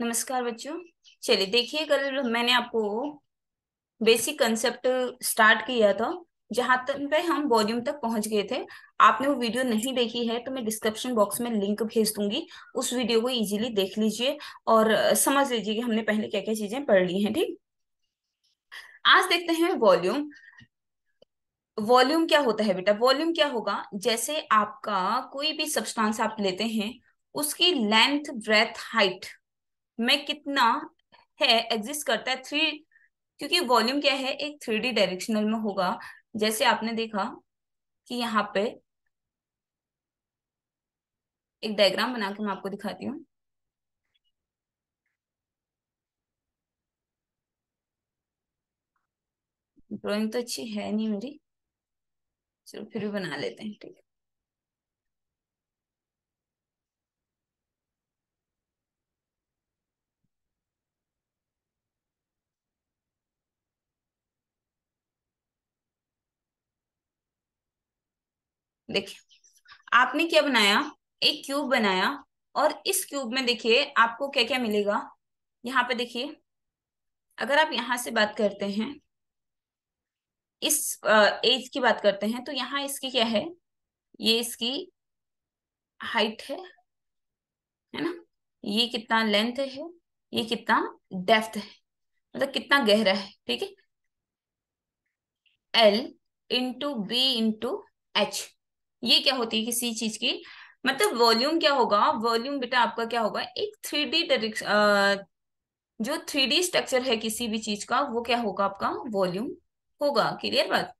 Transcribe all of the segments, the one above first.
नमस्कार बच्चों चलिए देखिए कल मैंने आपको बेसिक कंसेप्ट स्टार्ट किया था जहां तक पे हम वॉल्यूम तक पहुंच गए थे आपने वो वीडियो नहीं देखी है तो मैं डिस्क्रिप्शन बॉक्स में लिंक भेज दूंगी उस वीडियो को इजीली देख लीजिए और समझ लीजिए कि हमने पहले क्या क्या चीजें पढ़ ली हैं ठीक आज देखते हैं वॉल्यूम वॉल्यूम क्या होता है बेटा वॉल्यूम क्या होगा जैसे आपका कोई भी सब्सटांस आप लेते हैं उसकी लेंथ ब्रेथ हाइट में कितना है एग्जिस्ट करता है थ्री क्योंकि वॉल्यूम क्या है एक थ्री डी डायरेक्शनल में होगा जैसे आपने देखा कि यहाँ पे एक डायग्राम बना के मैं आपको दिखाती हूँ ड्राइंग तो अच्छी है नहीं मेरी चलो फिर भी बना लेते हैं ठीक है देखिए आपने क्या बनाया एक क्यूब बनाया और इस क्यूब में देखिए आपको क्या क्या मिलेगा यहाँ पे देखिए अगर आप यहां से बात करते हैं इस एज की बात करते हैं तो यहाँ इसकी क्या है ये इसकी हाइट है है ना ये कितना लेंथ है ये कितना डेफ्थ है मतलब कितना गहरा है ठीक है L into B into H ये क्या होती है किसी चीज की मतलब वॉल्यूम क्या होगा वॉल्यूम बेटा आपका क्या होगा एक थ्री डी जो थ्री डी स्ट्रक्चर है किसी भी चीज का वो क्या होगा आपका वॉल्यूम होगा क्लियर बात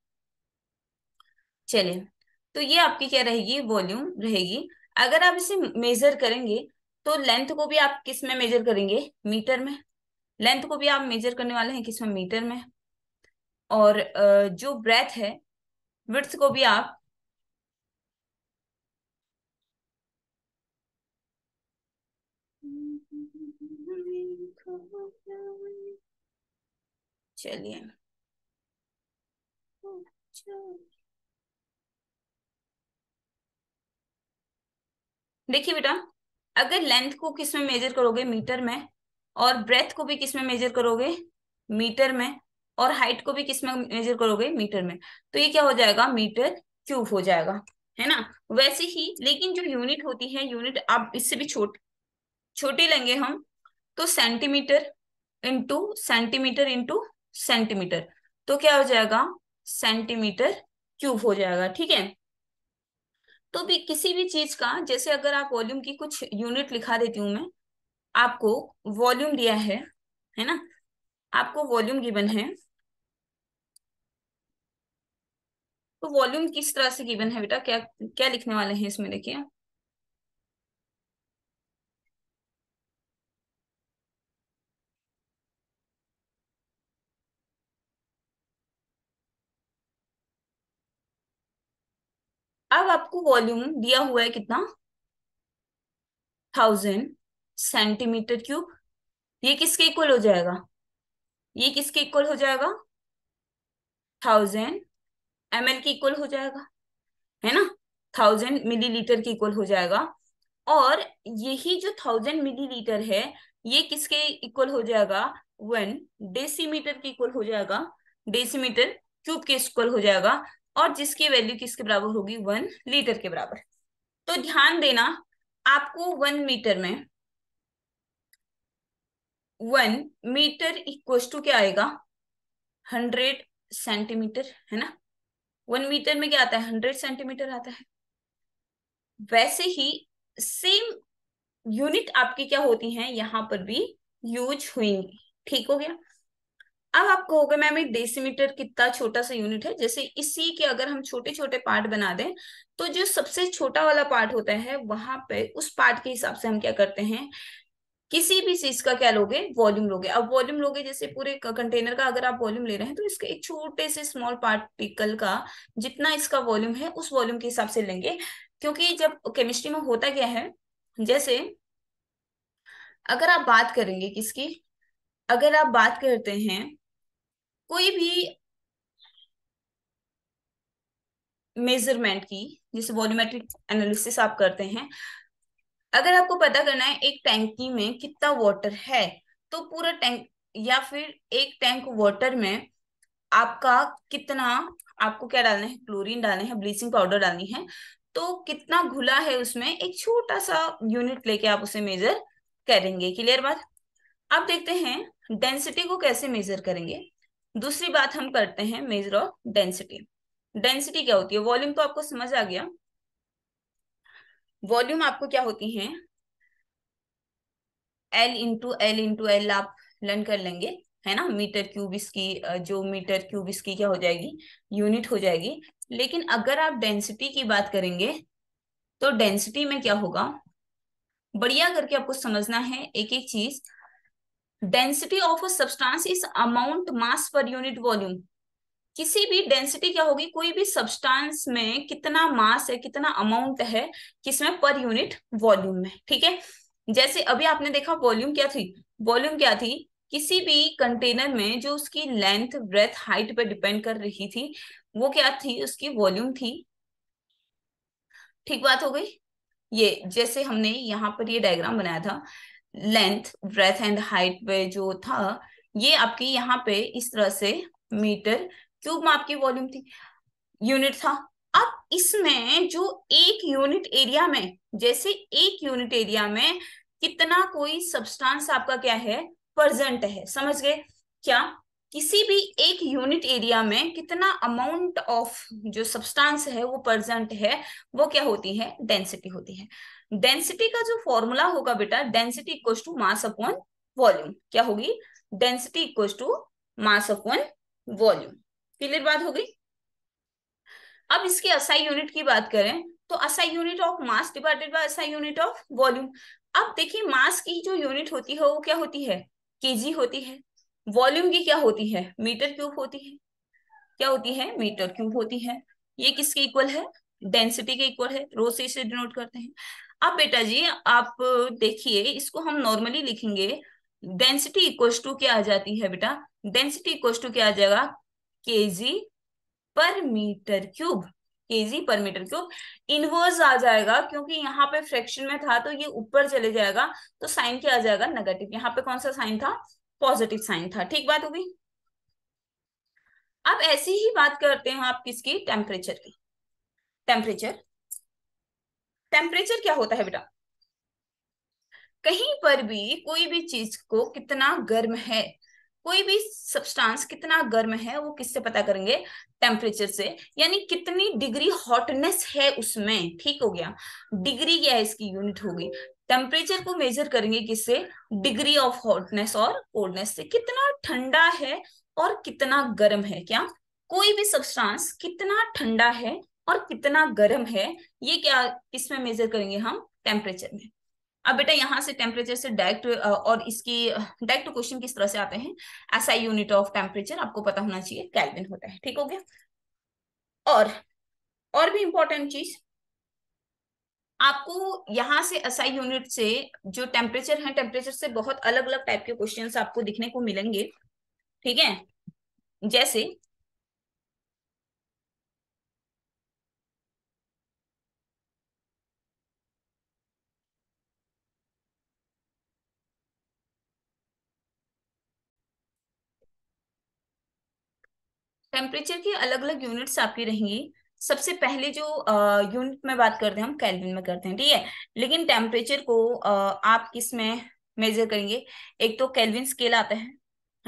चलिए तो ये आपकी क्या रहेगी वॉल्यूम रहेगी अगर आप इसे मेजर करेंगे तो लेंथ को भी आप किस में मेजर करेंगे मीटर में लेंथ को भी आप मेजर करने वाले हैं किस में मीटर में और जो ब्रेथ है विड्थ को भी आप चलिए देखिए बेटा अगर लेंथ को किस में मेजर करोगे मीटर में और ब्रेथ को भी किस में मेजर करोगे मीटर में और हाइट को भी किस में मेजर करोगे मीटर में तो ये क्या हो जाएगा मीटर क्यूब हो जाएगा है ना वैसे ही लेकिन जो यूनिट होती है यूनिट आप इससे भी छोट छोटी लेंगे हम तो centimetre into centimetre into centimetre तो क्या हो जाएगा सेंटीमीटर क्यूब हो जाएगा ठीक है तो भी किसी भी चीज का जैसे अगर आप वॉल्यूम की कुछ यूनिट लिखा देती हूं मैं आपको वॉल्यूम दिया है है ना आपको वॉल्यूम गिवन है तो वॉल्यूम किस तरह से गिवन है बेटा क्या क्या लिखने वाले हैं इसमें देखिए अब आपको वॉल्यूम दिया हुआ है कितना थाउजेंड सेंटीमीटर क्यूब ये किसके इक्वल हो जाएगा ये किसके इक्वल हो जाएगा थाउजेंड एम के इक्वल हो जाएगा है ना थाउजेंड मिलीलीटर के इक्वल हो जाएगा और यही जो थाउजेंड मिलीलीटर है ये किसके इक्वल हो जाएगा वन डेसीमीटर के इक्वल हो जाएगा डेसीमीटर क्यूब के इक्वल हो जाएगा और जिसकी वैल्यू किसके बराबर होगी वन लीटर के बराबर तो ध्यान देना आपको वन मीटर में वन मीटर इक्व टू क्या आएगा हंड्रेड सेंटीमीटर है ना वन मीटर में क्या आता है हंड्रेड सेंटीमीटर आता है वैसे ही सेम यूनिट आपकी क्या होती हैं यहां पर भी यूज हुएंगी ठीक हो गया अब आप कहोगे मैम एक डेसीमीटर कितना छोटा सा यूनिट है जैसे इसी के अगर हम छोटे छोटे पार्ट बना दें तो जो सबसे छोटा वाला पार्ट होता है वहां पे उस पार्ट के हिसाब से हम क्या करते हैं किसी भी चीज का क्या लोगे वॉल्यूम लोगे अब वॉल्यूम लोगे जैसे पूरे कंटेनर का अगर आप वॉल्यूम ले रहे हैं तो इसके एक छोटे से स्मॉल पार्टिकल का जितना इसका वॉल्यूम है उस वॉल्यूम के हिसाब से लेंगे क्योंकि जब केमिस्ट्री में होता क्या है जैसे अगर आप बात करेंगे किसकी अगर आप बात करते हैं कोई भी मेजरमेंट की जैसे वॉल्यूमेट्रिक एनालिसिस आप करते हैं अगर आपको पता करना है एक टैंकी में कितना वाटर है तो पूरा टैंक या फिर एक टैंक वाटर में आपका कितना आपको क्या डालना है क्लोरीन डालना है ब्लीचिंग पाउडर डालनी है तो कितना घुला है उसमें एक छोटा सा यूनिट लेके आप उसे मेजर करेंगे क्लियर बात आप देखते हैं डेंसिटी को कैसे मेजर करेंगे दूसरी बात हम करते हैं मेजर ऑफ डेंसिटी डेंसिटी क्या होती है वॉल्यूम तो आपको समझ आ गया वॉल्यूम आपको क्या होती है L into L into L आप लर्न कर लेंगे है ना मीटर क्यूब इसकी जो मीटर क्यूब इसकी क्या हो जाएगी यूनिट हो जाएगी लेकिन अगर आप डेंसिटी की बात करेंगे तो डेंसिटी में क्या होगा बढ़िया करके आपको समझना है एक एक चीज density of a substance is amount mass per unit volume किसी भी डेंसिटी क्या होगी कोई भी सब्सटेंस में कितना मास है कितना अमाउंट है किसमें पर यूनिट वॉल्यूम में ठीक है जैसे अभी आपने देखा वॉल्यूम क्या थी वॉल्यूम क्या थी किसी भी कंटेनर में जो उसकी लेंथ ब्रेथ हाइट पर डिपेंड कर रही थी वो क्या थी उसकी वॉल्यूम थी ठीक बात हो गई ये जैसे हमने यहाँ पर ये डायग्राम बनाया था लेंथ ब्रेथ एंड हाइट पे जो था ये आपकी यहाँ पे इस तरह से मीटर क्यूब में आपकी वॉल्यूम थी यूनिट था अब इसमें जो एक यूनिट एरिया में जैसे एक यूनिट एरिया में कितना कोई सब्सटेंस आपका क्या है प्रेजेंट है समझ गए क्या किसी भी एक यूनिट एरिया में कितना अमाउंट ऑफ जो सब्सटेंस है वो प्रेजेंट है वो क्या होती है डेंसिटी होती है डेंसिटी का जो फॉर्मूला होगा बेटा density equal to mass upon volume क्या होगी density equal to mass upon volume clear बात होगी अब इसके असाई यूनिट की बात करें तो SI unit of mass divided by SI unit of volume अब देखिए मास की जो यूनिट होती है वो क्या होती है केजी होती है वॉल्यूम की क्या होती है मीटर क्यूब होती है क्या होती है मीटर क्यूब होती है ये किसके इक्वल है डेंसिटी के इक्वल है रो से इसे डिनोट करते हैं अब बेटा जी आप देखिए इसको हम नॉर्मली लिखेंगे डेंसिटी इक्वल टू क्या आ जाती है बेटा डेंसिटी इक्वल टू क्या आ जाएगा के जी पर मीटर क्यूब के जी पर मीटर क्यूब इनवर्स आ जाएगा क्योंकि यहाँ पे फ्रैक्शन में था तो ये ऊपर चले जाएगा तो साइन क्या आ जाएगा नेगेटिव यहाँ पे कौन सा साइन था पॉजिटिव साइन था ठीक बात होगी अब ऐसी ही बात करते हैं आप किसकी टेम्परेचर की टेम्परेचर टेम्परेचर क्या होता है बेटा कहीं पर भी कोई भी चीज को कितना गर्म है कोई भी सब्सटेंस कितना गर्म है वो किससे पता करेंगे टेम्परेचर से यानी कितनी डिग्री हॉटनेस है उसमें ठीक हो गया डिग्री क्या है इसकी यूनिट होगी टेम्परेचर को मेजर करेंगे किससे डिग्री ऑफ हॉटनेस और कोल्डनेस से कितना ठंडा है और कितना गर्म है क्या कोई भी सब्सटेंस कितना ठंडा है और कितना गर्म है ये क्या किसमें मेजर करेंगे हम टेम्परेचर में अब बेटा यहाँ से टेम्परेचर से डायरेक्ट और इसकी डायरेक्ट क्वेश्चन किस तरह से आते हैं ऐसा यूनिट ऑफ टेम्परेचर आपको पता होना चाहिए कैलविन होता है ठीक हो गया और और भी इंपॉर्टेंट चीज आपको यहाँ से एसआई यूनिट से जो टेम्परेचर है टेम्परेचर से बहुत अलग अलग टाइप के क्वेश्चंस आपको दिखने को मिलेंगे ठीक है जैसे टेम्परेचर की अलग अलग यूनिट्स आपकी रहेंगी सबसे पहले जो यूनिट में बात करते हैं हम कैलविन में करते हैं ठीक है लेकिन टेम्परेचर को आ, आप किस में मेजर करेंगे एक तो कैलविन स्केल आता है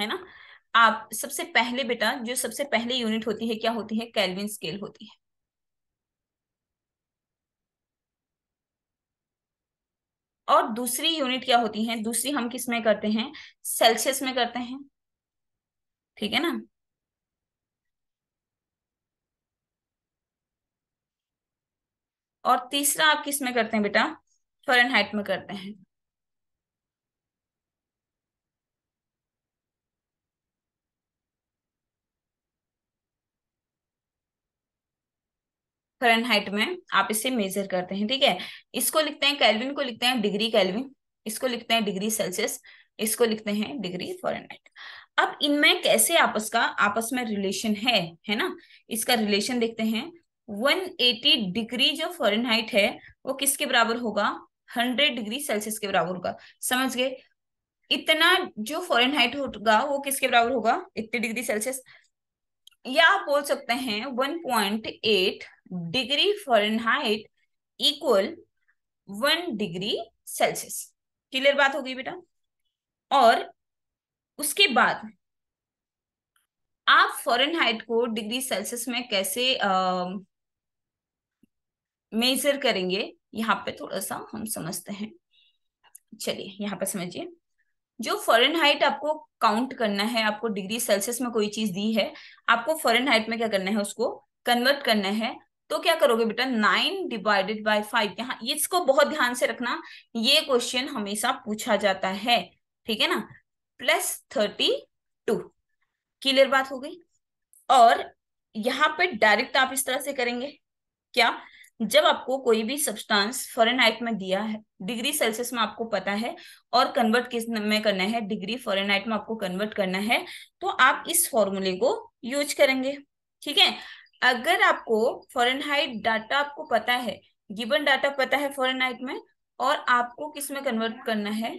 है ना आप सबसे पहले बेटा जो सबसे पहले यूनिट होती है क्या होती है कैलविन स्केल होती है और दूसरी यूनिट क्या होती है दूसरी हम किस में करते हैं सेल्सियस में करते हैं ठीक है ना और तीसरा आप किस में करते हैं बेटा फॉरन में करते हैं फॉरन हाइट में आप इसे मेजर करते हैं ठीक है इसको लिखते हैं कैलविन को लिखते हैं डिग्री कैलविन इसको लिखते हैं डिग्री सेल्सियस इसको लिखते हैं डिग्री फॉरनहाइट अब इनमें कैसे आपस का आपस में रिलेशन है है ना इसका रिलेशन देखते हैं 180 डिग्री जो फॉरेनहाइट है वो किसके बराबर होगा 100 डिग्री सेल्सियस के बराबर होगा समझ गए इतना जो फॉरेनहाइट होगा वो किसके बराबर होगा इतने डिग्री सेल्सियस या आप बोल सकते हैं 1.8 degree Fahrenheit equal one degree Celsius clear बात होगी बेटा और उसके बाद आप फॉरेनहाइट को डिग्री सेल्सियस में कैसे मेजर करेंगे यहाँ पे थोड़ा सा हम समझते हैं चलिए यहाँ पे समझिए जो फॉरन हाइट आपको काउंट करना है आपको डिग्री सेल्सियस में कोई चीज दी है आपको फॉरन हाइट में क्या करना है उसको कन्वर्ट करना है तो क्या करोगे बेटा नाइन डिवाइडेड बाय फाइव यहाँ इसको बहुत ध्यान से रखना ये क्वेश्चन हमेशा पूछा जाता है ठीक है ना प्लस थर्टी टू क्लियर बात हो गई और यहाँ पे डायरेक्ट आप इस तरह से करेंगे क्या जब आपको कोई भी सब्सटेंस फॉरेनहाइट में दिया है डिग्री सेल्सियस में आपको पता है और कन्वर्ट किस में करना है डिग्री फॉरेनहाइट में आपको कन्वर्ट करना है तो आप इस फॉर्मूले को यूज करेंगे ठीक है अगर आपको फॉरेनहाइट डाटा आपको पता है गिवन डाटा पता है फॉरेनहाइट में और आपको किस में कन्वर्ट करना है